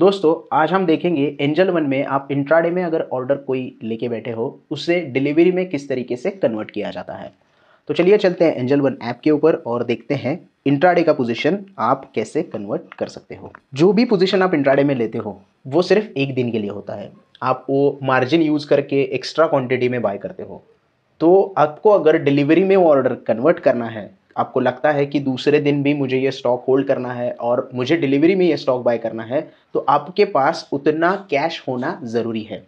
दोस्तों आज हम देखेंगे एंजल वन में आप इंट्राडे में अगर ऑर्डर कोई लेके बैठे हो उससे डिलीवरी में किस तरीके से कन्वर्ट किया जाता है तो चलिए चलते हैं एंजल वन ऐप के ऊपर और देखते हैं इंट्राडे का पोजीशन आप कैसे कन्वर्ट कर सकते हो जो भी पोजीशन आप इंट्राडे में लेते हो वो सिर्फ एक दिन के लिए होता है आप वो मार्जिन यूज़ करके एक्स्ट्रा क्वान्टिटी में बाय करते हो तो आपको अगर डिलीवरी में वो ऑर्डर कन्वर्ट करना है आपको लगता है कि दूसरे दिन भी मुझे ये स्टॉक होल्ड करना है और मुझे डिलीवरी में ये स्टॉक बाय करना है तो आपके पास उतना कैश होना ज़रूरी है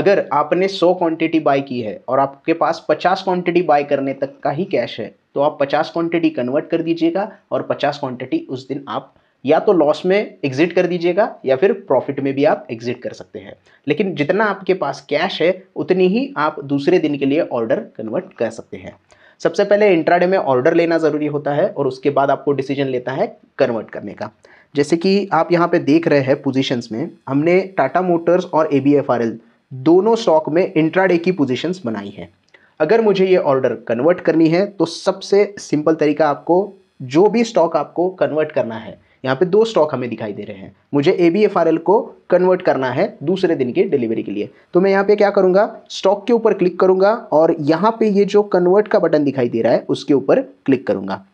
अगर आपने 100 क्वांटिटी बाय की है और आपके पास 50 क्वांटिटी बाय करने तक का ही कैश है तो आप 50 क्वांटिटी कन्वर्ट कर दीजिएगा और 50 क्वांटिटी उस दिन आप या तो लॉस में एग्जिट कर दीजिएगा या फिर प्रॉफिट में भी आप एग्जिट कर सकते हैं लेकिन जितना आपके पास कैश है उतनी ही आप दूसरे दिन के लिए ऑर्डर कन्वर्ट कर सकते हैं सबसे पहले इंट्राडे में ऑर्डर लेना ज़रूरी होता है और उसके बाद आपको डिसीजन लेता है कन्वर्ट करने का जैसे कि आप यहाँ पे देख रहे हैं पोजीशंस में हमने टाटा मोटर्स और ए दोनों स्टॉक में इंट्राडे की पोजीशंस बनाई हैं अगर मुझे ये ऑर्डर कन्वर्ट करनी है तो सबसे सिंपल तरीका आपको जो भी स्टॉक आपको कन्वर्ट करना है यहाँ पे दो स्टॉक हमें दिखाई दे रहे हैं मुझे A B F R L को कन्वर्ट करना है दूसरे दिन की डिलीवरी के लिए तो मैं यहाँ पे क्या करूँगा स्टॉक के ऊपर क्लिक करूँगा और यहाँ पे ये जो कन्वर्ट का बटन दिखाई दे रहा है उसके ऊपर क्लिक करूँगा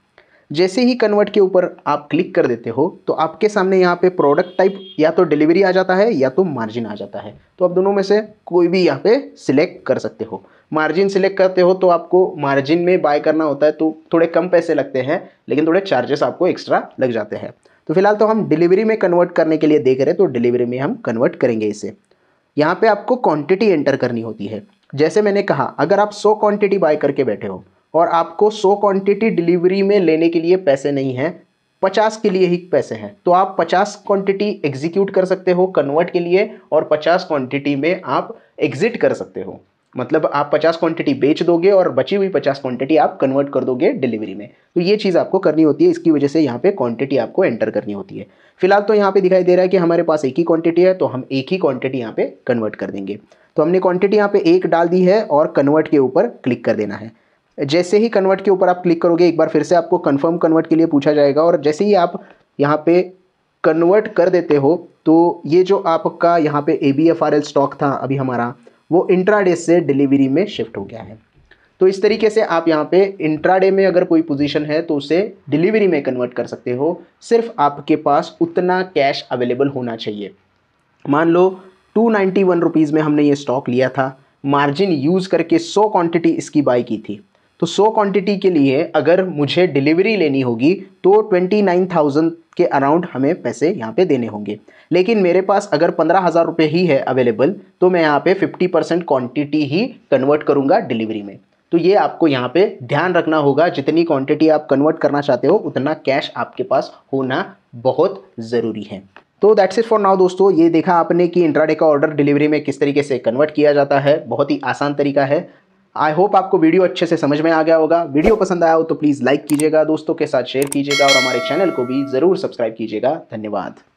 जैसे ही कन्वर्ट के ऊपर आप क्लिक कर देते हो तो आपके सामने यहाँ पे प्रोडक्ट टाइप या तो डिलीवरी आ जाता है या तो मार्जिन आ जाता है तो आप दोनों में से कोई भी यहाँ पे सिलेक्ट कर सकते हो मार्जिन सिलेक्ट करते हो तो आपको मार्जिन में बाय करना होता है तो थोड़े कम पैसे लगते हैं लेकिन थोड़े चार्जेस आपको एक्स्ट्रा लग जाते हैं तो फिलहाल तो हम डिलीवरी में कन्वर्ट करने के लिए देख रहे हैं तो डिलीवरी में हम कन्वर्ट करेंगे इसे यहाँ पे आपको क्वांटिटी एंटर करनी होती है जैसे मैंने कहा अगर आप 100 क्वांटिटी बाय करके बैठे हो और आपको 100 क्वांटिटी डिलीवरी में लेने के लिए पैसे नहीं हैं 50 के लिए ही पैसे हैं तो आप 50 क्वांटिटी एग्जीक्यूट कर सकते हो कन्वर्ट के लिए और 50 क्वांटिटी में आप एग्जिट कर सकते हो मतलब आप 50 क्वांटिटी बेच दोगे और बची हुई 50 क्वांटिटी आप कन्वर्ट कर दोगे डिलीवरी में तो ये चीज़ आपको करनी होती है इसकी वजह से यहाँ पे क्वांटिटी आपको एंटर करनी होती है फिलहाल तो यहाँ पे दिखाई दे रहा है कि हमारे पास एक ही क्वांटिटी है तो हम एक ही क्वांटिटी यहाँ पे कन्वर्ट कर देंगे तो हमने क्वान्टिटी यहाँ पर एक डाल दी है और कन्वर्ट के ऊपर क्लिक कर देना है जैसे ही कन्वर्ट के ऊपर आप क्लिक करोगे एक बार फिर से आपको कन्फर्म कन्वर्ट के लिए पूछा जाएगा और जैसे ही आप यहाँ पर कन्वर्ट कर देते हो तो ये जो आपका यहाँ पर ए स्टॉक था अभी हमारा वो इंट्राडे से डिलीवरी में शिफ्ट हो गया है तो इस तरीके से आप यहाँ पे इंट्राडे में अगर कोई पोजीशन है तो उसे डिलीवरी में कन्वर्ट कर सकते हो सिर्फ आपके पास उतना कैश अवेलेबल होना चाहिए मान लो टू नाइन्टी वन रुपीज़ में हमने ये स्टॉक लिया था मार्जिन यूज़ करके सौ क्वांटिटी इसकी बाई की थी तो 100 क्वांटिटी के लिए अगर मुझे डिलीवरी लेनी होगी तो 29,000 के अराउंड हमें पैसे यहाँ पे देने होंगे लेकिन मेरे पास अगर पंद्रह हज़ार रुपये ही है अवेलेबल तो मैं यहाँ पे 50 परसेंट क्वान्टिटी ही कन्वर्ट करूँगा डिलीवरी में तो ये आपको यहाँ पे ध्यान रखना होगा जितनी क्वांटिटी आप कन्वर्ट करना चाहते हो उतना कैश आपके पास होना बहुत ज़रूरी है तो दैट्स इट फॉर नाउ दोस्तों ये देखा आपने कि इंट्राडे का ऑर्डर डिलीवरी में किस तरीके से कन्वर्ट किया जाता है बहुत ही आसान तरीका है आई होप आपको वीडियो अच्छे से समझ में आ गया होगा वीडियो पसंद आया हो तो प्लीज़ लाइक कीजिएगा दोस्तों के साथ शेयर कीजिएगा और हमारे चैनल को भी ज़रूर सब्सक्राइब कीजिएगा धन्यवाद